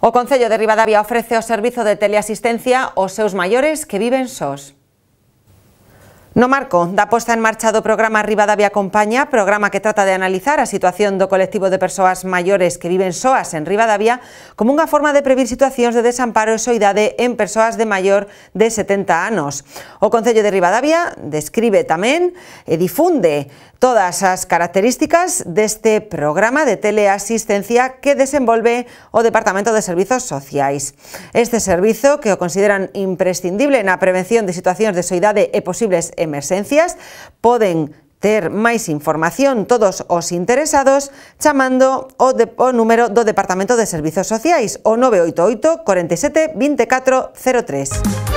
O Concello de Ribadavia ofrece o servizo de teleasistencia aos seus maiores que viven sós. No Marco da posta en marcha do programa Rivadavia Acompaña, programa que trata de analizar a situación do colectivo de personas mayores que viven soas en Rivadavia como una forma de prevenir situaciones de desamparo e soidade en personas de mayor de 70 años. O Concello de Rivadavia describe también y e difunde todas las características de este programa de teleasistencia que desenvolve o Departamento de Servicios Sociales. Este servicio, que o consideran imprescindible en la prevención de situaciones de soidade e posibles emerxencias poden ter máis información todos os interesados chamando o, de, o número do Departamento de Servizos Sociais o 988 47 24 03.